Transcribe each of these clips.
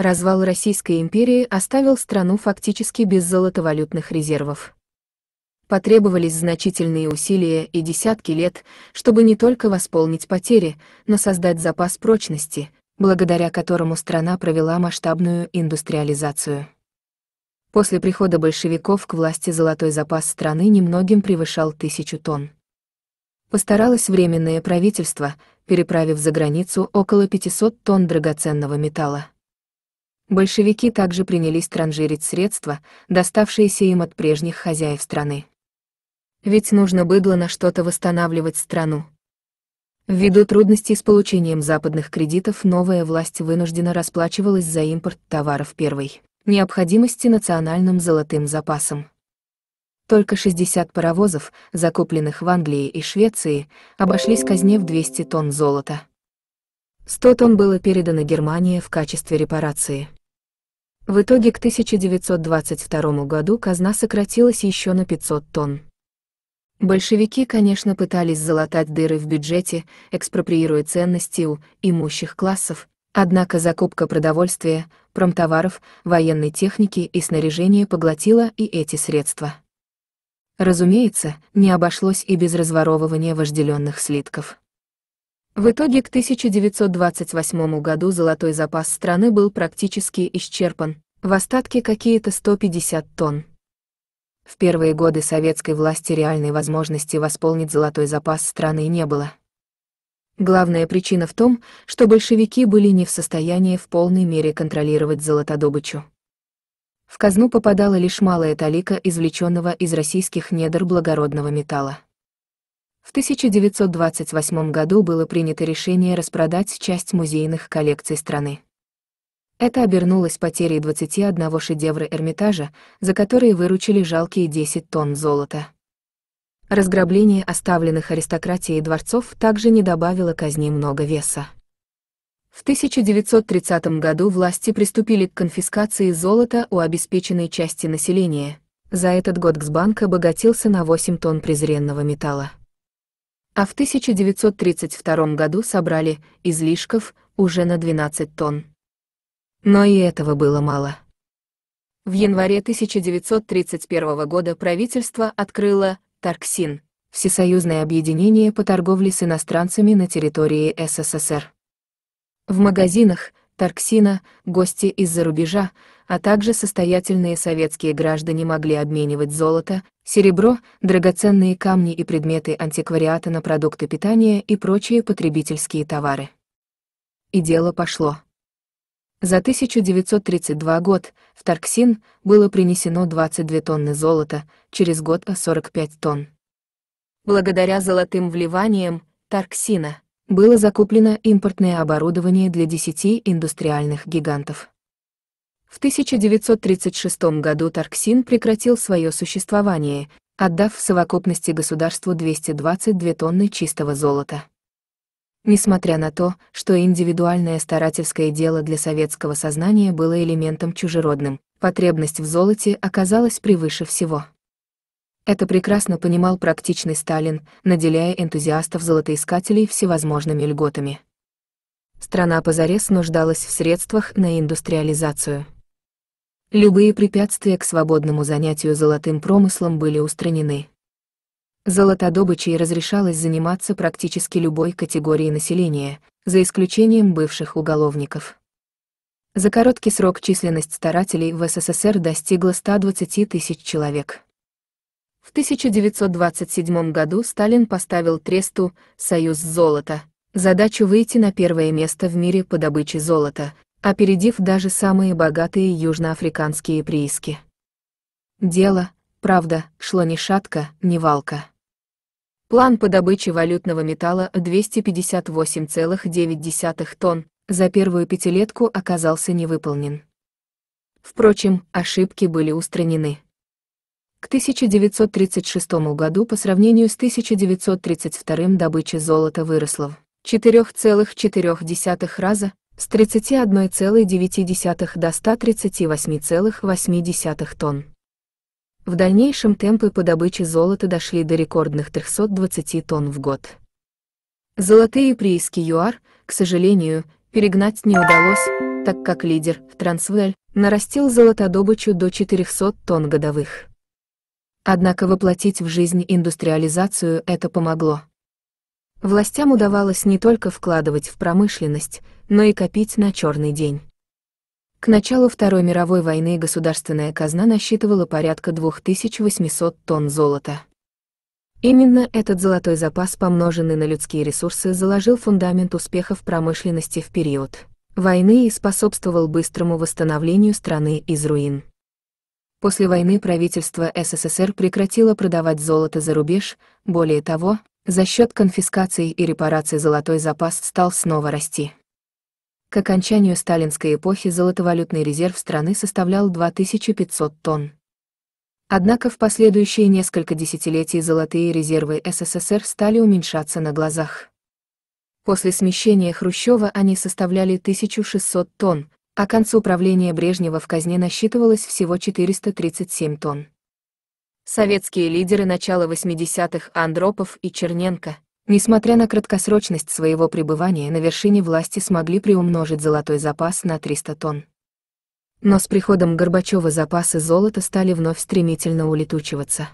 Развал Российской империи оставил страну фактически без золотовалютных резервов. Потребовались значительные усилия и десятки лет, чтобы не только восполнить потери, но создать запас прочности, благодаря которому страна провела масштабную индустриализацию. После прихода большевиков к власти золотой запас страны немногим превышал тысячу тонн. Постаралось временное правительство, переправив за границу около 500 тонн драгоценного металла. Большевики также принялись транжирить средства, доставшиеся им от прежних хозяев страны. Ведь нужно быдло на что-то восстанавливать страну. Ввиду трудностей с получением западных кредитов новая власть вынуждена расплачивалась за импорт товаров первой необходимости национальным золотым запасом. Только 60 паровозов, закупленных в Англии и Швеции, обошлись казне в 200 тонн золота. 100 тонн было передано Германии в качестве репарации. В итоге к 1922 году казна сократилась еще на 500 тонн. Большевики, конечно, пытались залатать дыры в бюджете, экспроприируя ценности у имущих классов, однако закупка продовольствия, промтоваров, военной техники и снаряжения поглотила и эти средства. Разумеется, не обошлось и без разворовывания вожделенных слитков. В итоге к 1928 году золотой запас страны был практически исчерпан, в остатке какие-то 150 тонн. В первые годы советской власти реальной возможности восполнить золотой запас страны не было. Главная причина в том, что большевики были не в состоянии в полной мере контролировать золотодобычу. В казну попадала лишь малая талика извлеченного из российских недр благородного металла. В 1928 году было принято решение распродать часть музейных коллекций страны. Это обернулось потерей 21 шедевра Эрмитажа, за которые выручили жалкие 10 тонн золота. Разграбление оставленных аристократией дворцов также не добавило казни много веса. В 1930 году власти приступили к конфискации золота у обеспеченной части населения. За этот год Гсбанк обогатился на 8 тонн презренного металла а в 1932 году собрали излишков уже на 12 тонн. Но и этого было мало. В январе 1931 года правительство открыло Тарксин – Всесоюзное объединение по торговле с иностранцами на территории СССР. В магазинах Тарксина гости из-за рубежа, а также состоятельные советские граждане могли обменивать золото, серебро, драгоценные камни и предметы антиквариата на продукты питания и прочие потребительские товары. И дело пошло. За 1932 год в Тарксин было принесено 22 тонны золота, через год — 45 тонн. Благодаря золотым вливаниям Тарксина было закуплено импортное оборудование для 10 индустриальных гигантов. В 1936 году Тарксин прекратил свое существование, отдав в совокупности государству 222 тонны чистого золота. Несмотря на то, что индивидуальное старательское дело для советского сознания было элементом чужеродным, потребность в золоте оказалась превыше всего. Это прекрасно понимал практичный Сталин, наделяя энтузиастов-золотоискателей всевозможными льготами. Страна позарез нуждалась в средствах на индустриализацию. Любые препятствия к свободному занятию золотым промыслом были устранены. Золотодобычей разрешалось заниматься практически любой категории населения, за исключением бывших уголовников. За короткий срок численность старателей в СССР достигла 120 тысяч человек. В 1927 году Сталин поставил Тресту «Союз золота» задачу выйти на первое место в мире по добыче золота, опередив даже самые богатые южноафриканские прииски. Дело, правда, шло ни шатко, ни валко. План по добыче валютного металла 258,9 тонн за первую пятилетку оказался невыполнен. Впрочем, ошибки были устранены. К 1936 году по сравнению с 1932 добыча золота выросла в 4,4 раза, с 31,9 до 138,8 тонн. В дальнейшем темпы по добыче золота дошли до рекордных 320 тонн в год. Золотые прииски ЮАР, к сожалению, перегнать не удалось, так как лидер, Трансвель, нарастил золотодобычу до 400 тонн годовых. Однако воплотить в жизнь индустриализацию это помогло. Властям удавалось не только вкладывать в промышленность, но и копить на черный день. К началу Второй мировой войны государственная казна насчитывала порядка 2800 тонн золота. Именно этот золотой запас, помноженный на людские ресурсы, заложил фундамент успехов промышленности в период войны и способствовал быстрому восстановлению страны из руин. После войны правительство СССР прекратило продавать золото за рубеж, более того, за счет конфискации и репараций золотой запас стал снова расти. К окончанию сталинской эпохи золотовалютный резерв страны составлял 2500 тонн. Однако в последующие несколько десятилетий золотые резервы СССР стали уменьшаться на глазах. После смещения Хрущева они составляли 1600 тонн, а к концу правления Брежнева в казне насчитывалось всего 437 тонн советские лидеры начала 80-х Андропов и Черненко, несмотря на краткосрочность своего пребывания на вершине власти смогли приумножить золотой запас на 300 тонн. Но с приходом Горбачева запасы золота стали вновь стремительно улетучиваться.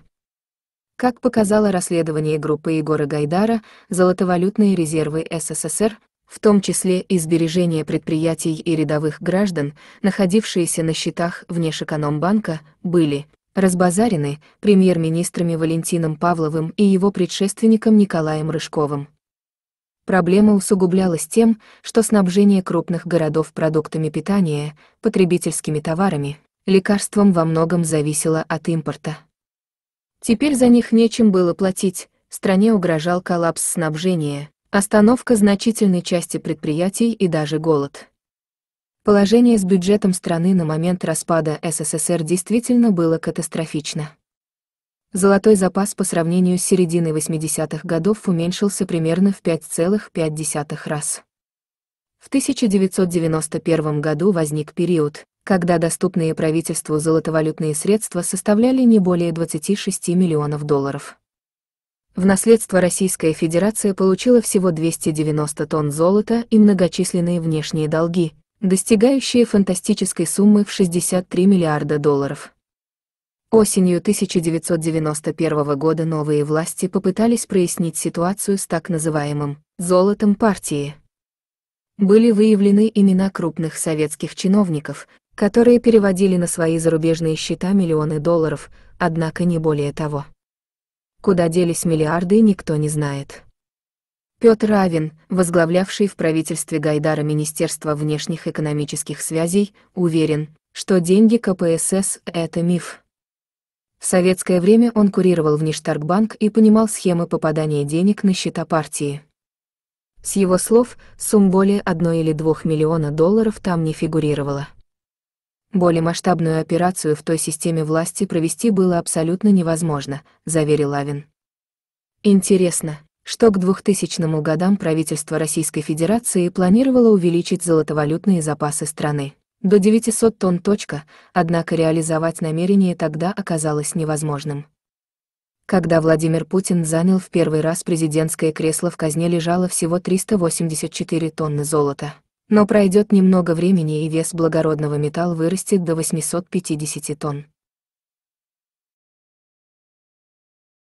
Как показало расследование группы Егора Гайдара, золотовалютные резервы СССР в том числе и сбережения предприятий и рядовых граждан, находившиеся на счетах внешэкономбанка, были, разбазарены премьер-министрами Валентином Павловым и его предшественником Николаем Рыжковым. Проблема усугублялась тем, что снабжение крупных городов продуктами питания, потребительскими товарами, лекарством во многом зависело от импорта. Теперь за них нечем было платить, стране угрожал коллапс снабжения, остановка значительной части предприятий и даже голод. Положение с бюджетом страны на момент распада СССР действительно было катастрофично. Золотой запас по сравнению с серединой 80-х годов уменьшился примерно в 5,5 раз. В 1991 году возник период, когда доступные правительству золотовалютные средства составляли не более 26 миллионов долларов. В наследство Российская Федерация получила всего 290 тонн золота и многочисленные внешние долги, достигающие фантастической суммы в 63 миллиарда долларов. Осенью 1991 года новые власти попытались прояснить ситуацию с так называемым «золотом партии». Были выявлены имена крупных советских чиновников, которые переводили на свои зарубежные счета миллионы долларов, однако не более того. Куда делись миллиарды, никто не знает. Петр Авин, возглавлявший в правительстве Гайдара Министерство внешних экономических связей, уверен, что деньги КПСС – это миф. В советское время он курировал Внештаркбанк и понимал схемы попадания денег на счета партии. С его слов, сумм более 1 или 2 миллиона долларов там не фигурировало. Более масштабную операцию в той системе власти провести было абсолютно невозможно, заверил Авин. Интересно, что к 2000 годам правительство Российской Федерации планировало увеличить золотовалютные запасы страны до 900 тонн. Точка, однако реализовать намерение тогда оказалось невозможным. Когда Владимир Путин занял в первый раз президентское кресло, в казне лежало всего 384 тонны золота. Но пройдет немного времени, и вес благородного металла вырастет до 850 тонн.